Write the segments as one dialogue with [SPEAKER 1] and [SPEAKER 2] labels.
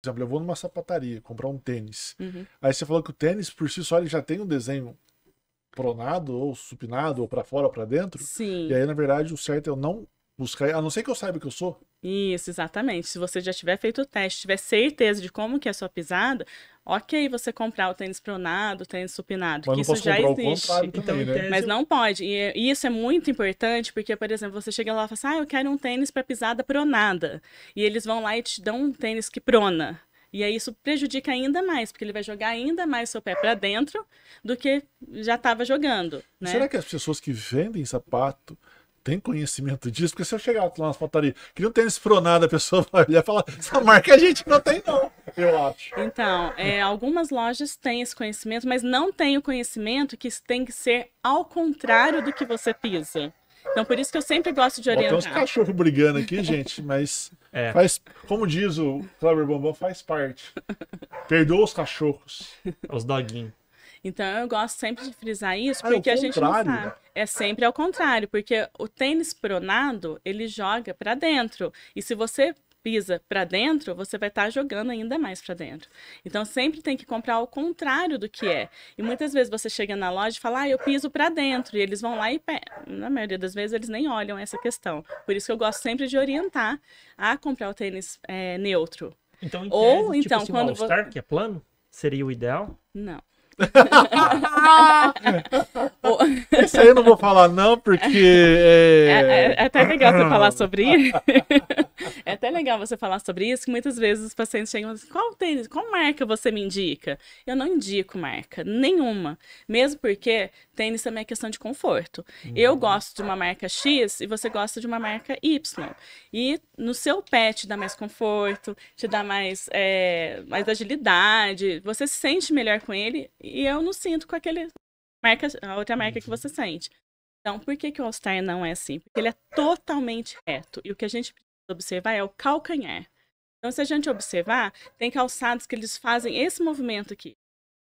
[SPEAKER 1] Por exemplo, eu vou numa sapataria comprar um tênis. Uhum. Aí você falou que o tênis por si só ele já tem um desenho pronado ou supinado ou para fora ou para dentro. Sim. E aí na verdade o certo é eu não buscar, a não ser que eu saiba que eu sou.
[SPEAKER 2] Isso, exatamente. Se você já tiver feito o teste, tiver certeza de como que é a sua pisada, ok você comprar o tênis pronado, o tênis supinado, mas que isso já existe. Então, né? Mas não pode. E, é, e isso é muito importante, porque, por exemplo, você chega lá e fala assim, ah, eu quero um tênis para pisada pronada. E eles vão lá e te dão um tênis que prona. E aí isso prejudica ainda mais, porque ele vai jogar ainda mais seu pé para dentro do que já estava jogando. Né? Será que
[SPEAKER 1] as pessoas que vendem sapato tem conhecimento disso? Porque se eu chegar lá nas patarias, que não tem esfronada, a pessoa vai olhar e falar, essa marca a gente não tem, não, eu acho.
[SPEAKER 2] Então, é, algumas lojas têm esse conhecimento, mas não tem o conhecimento que tem que ser ao contrário do que você pisa. Então, por isso que eu sempre gosto de orientar. tem uns
[SPEAKER 1] cachorros brigando aqui, gente, mas é. faz, como diz o Cleber Bombom, faz parte. Perdoa os cachorros. Os doguinhos.
[SPEAKER 2] Então eu gosto sempre de frisar isso, ah, é porque é a gente não sabe. Né? É sempre ao contrário, porque o tênis pronado, ele joga para dentro. E se você pisa para dentro, você vai estar tá jogando ainda mais para dentro. Então sempre tem que comprar ao contrário do que é. E muitas vezes você chega na loja e fala: "Ah, eu piso para dentro", e eles vão lá e pe... na maioria das vezes eles nem olham essa questão. Por isso que eu gosto sempre de orientar a comprar o tênis é, neutro. Então, em tese, ou tipo então assim, quando um All Star,
[SPEAKER 1] que é plano, seria o ideal?
[SPEAKER 2] Não. Isso aí eu
[SPEAKER 1] não vou falar, não, porque. É, é, é, é até legal você ah. falar
[SPEAKER 2] sobre É até legal você falar sobre isso, que muitas vezes os pacientes chegam e dizem, assim, qual tênis, qual marca você me indica? Eu não indico marca, nenhuma. Mesmo porque tênis também é questão de conforto. Eu uhum. gosto de uma marca X e você gosta de uma marca Y. E no seu pé te dá mais conforto, te dá mais, é, mais agilidade, você se sente melhor com ele e eu não sinto com aquele marca, a outra marca que uhum. você sente. Então, por que, que o All-Star não é assim? Porque ele é totalmente reto. E o que a gente observar é o calcanhar. Então, se a gente observar, tem calçados que eles fazem esse movimento aqui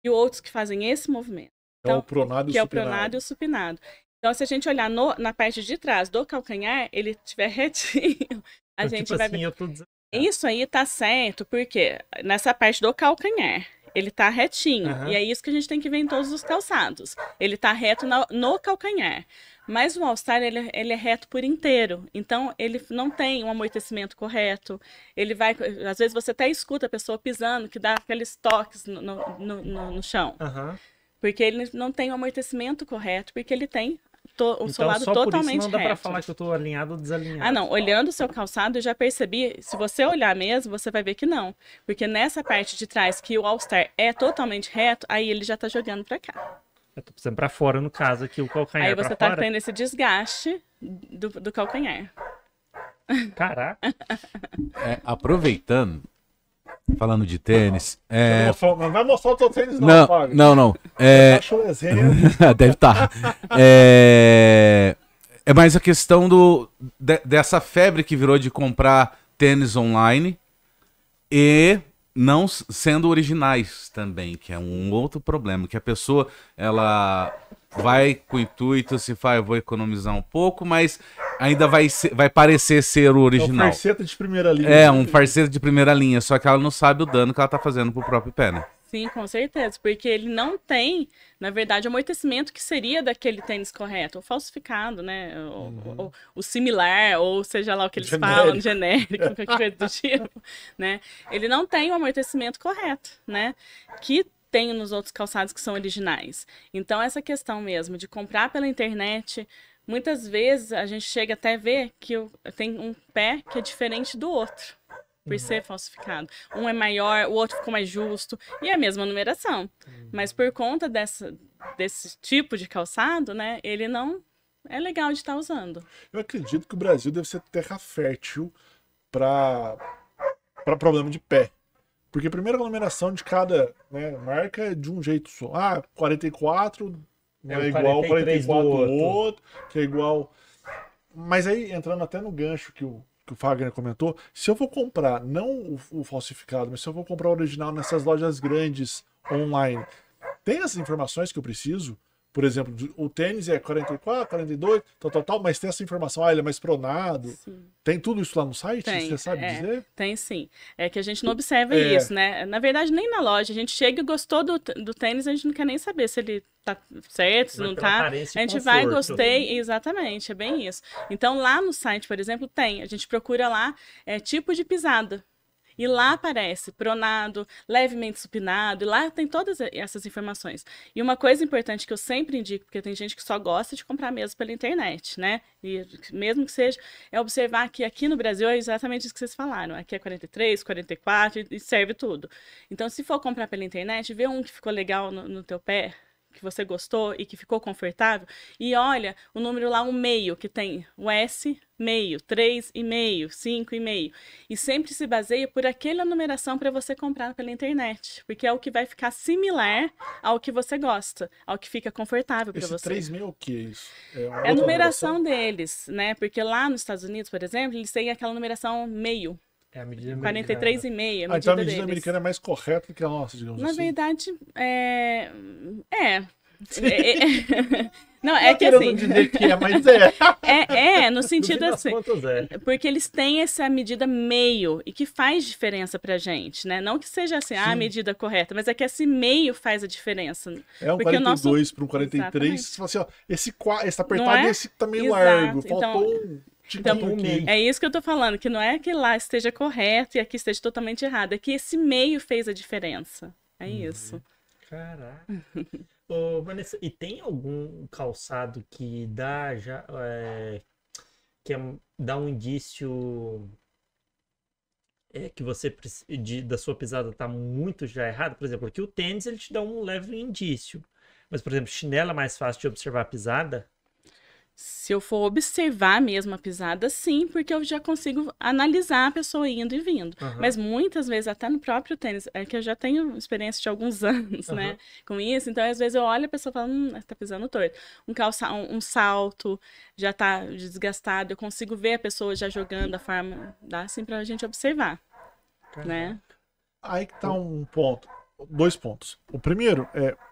[SPEAKER 2] e outros que fazem esse movimento. Então, é o
[SPEAKER 1] então, pronado e é o supinado. é o pronado e o
[SPEAKER 2] supinado. Então, se a gente olhar no, na parte de trás do calcanhar, ele estiver retinho, a eu, então, gente tipo vai assim, ver. Tô... É. Isso aí tá certo, porque nessa parte do calcanhar, ele tá retinho. Uhum. E é isso que a gente tem que ver em todos os calçados. Ele tá reto no, no calcanhar. Mas o All-Star, ele, é, ele, é reto por inteiro. Então, ele não tem um amortecimento correto. Ele vai. Às vezes você até escuta a pessoa pisando, que dá aqueles toques no, no, no, no chão. Uhum. Porque ele não tem o amortecimento correto, porque ele tem to, o então, seu lado só totalmente por isso não dá para falar
[SPEAKER 1] que eu estou alinhado ou
[SPEAKER 2] desalinhado. Ah, não. Olhando o seu calçado, eu já percebi. Se você olhar mesmo, você vai ver que não. Porque nessa parte de trás, que o All-Star é totalmente reto, aí ele já está jogando para cá.
[SPEAKER 1] Eu tô precisando pra fora, no caso, aqui o calcanhar. Aí você tá fora. tendo
[SPEAKER 2] esse desgaste do, do calcanhar. Caraca.
[SPEAKER 1] É, aproveitando, falando de tênis. Não, é... não vai mostrar o teu tênis, não, não Fábio. Não, não. É... Tá deve estar. Tá. É... é mais a questão do, de, dessa febre que virou de comprar tênis online e não sendo originais também, que é um outro problema, que a pessoa ela vai com o intuito, se faz, eu vou economizar um pouco, mas ainda vai, ser, vai parecer ser o original. É um farceto de primeira linha. É, né? um farceto de primeira linha, só que ela não sabe o dano que ela tá fazendo pro próprio pé, né?
[SPEAKER 2] Sim, com certeza, porque ele não tem, na verdade, o amortecimento que seria daquele tênis correto, ou falsificado, né? Ou, uhum. ou, ou similar, ou seja lá o que eles genérico. falam, genérico, qualquer coisa do tipo, né? Ele não tem o amortecimento correto, né? Que tem nos outros calçados que são originais. Então, essa questão mesmo de comprar pela internet, muitas vezes a gente chega até ver que tem um pé que é diferente do outro por uhum. ser falsificado. Um é maior, o outro ficou mais justo, e é a mesma numeração. Uhum. Mas por conta dessa, desse tipo de calçado, né, ele não é legal de estar tá usando. Eu acredito que o Brasil
[SPEAKER 1] deve ser terra fértil para problema de pé. Porque a primeira numeração de cada né, marca é de um jeito só. Ah, 44
[SPEAKER 2] né, é, é igual 44 do outro. do outro,
[SPEAKER 1] que é igual. Mas aí, entrando até no gancho que o que o Fagner comentou, se eu vou comprar, não o, o falsificado, mas se eu vou comprar o original nessas lojas grandes online, tem as informações que eu preciso? por exemplo, o tênis é 44, 42, tal, tal, tal, mas tem essa informação, ah, ele é mais pronado. Sim. Tem tudo isso lá no site? Tem, você sabe é,
[SPEAKER 2] dizer? Tem sim. É que a gente não observa é. isso, né? Na verdade, nem na loja. A gente chega e gostou do, do tênis, a gente não quer nem saber se ele tá certo, se não tá. A gente conforto. vai, gostei, exatamente, é bem isso. Então, lá no site, por exemplo, tem. A gente procura lá é, tipo de pisada. E lá aparece pronado, levemente supinado, e lá tem todas essas informações. E uma coisa importante que eu sempre indico, porque tem gente que só gosta de comprar mesmo pela internet, né? E mesmo que seja, é observar que aqui no Brasil é exatamente isso que vocês falaram. Aqui é 43, 44 e serve tudo. Então, se for comprar pela internet, vê um que ficou legal no, no teu pé, que você gostou e que ficou confortável, e olha o número lá, um meio, que tem o S, meio, três e meio, cinco e meio. E sempre se baseia por aquela numeração para você comprar pela internet, porque é o que vai ficar similar ao que você gosta, ao que fica confortável para você. Três
[SPEAKER 1] mil o que é isso? É, é a numeração, numeração
[SPEAKER 2] deles, né? Porque lá nos Estados Unidos, por exemplo, eles têm aquela numeração meio. É a medida 43 americana. 43,5. ah, então a medida deles. americana
[SPEAKER 1] é mais correta do que a nossa, digamos Na assim. Na
[SPEAKER 2] verdade, é... é. É, é, é. Não, é que assim. dizer que é, mas é. é, é no sentido no assim. É. Porque eles têm essa medida meio e que faz diferença pra gente, né? Não que seja assim ah, a medida correta, mas é que esse meio faz a diferença. É um 42
[SPEAKER 1] nosso... para um 43, Exatamente. você fala assim, ó, esse, esse apertado é? esse tá meio Exato. largo, então, faltou então...
[SPEAKER 2] Então, é isso que eu tô falando, que não é que lá esteja correto e aqui esteja totalmente errado, é que esse meio fez a diferença. É uhum. isso. Caraca. Ô, Vanessa, e
[SPEAKER 1] tem algum calçado que dá já é, que é, dá um indício é, que você de, da sua pisada tá muito já errada? Por exemplo, aqui o tênis ele te dá um leve indício, mas por exemplo, chinela é mais fácil de observar a pisada?
[SPEAKER 2] Se eu for observar mesmo a pisada, sim, porque eu já consigo analisar a pessoa indo e vindo. Uhum. Mas muitas vezes, até no próprio tênis, é que eu já tenho experiência de alguns anos, uhum. né? Com isso, então às vezes eu olho a pessoa e falo, hum, tá pisando torto. Um, calça, um, um, salto já tá desgastado, eu consigo ver a pessoa já jogando a forma. Dá assim pra gente observar, Caramba. né? Aí
[SPEAKER 1] que tá um ponto, dois pontos. O primeiro é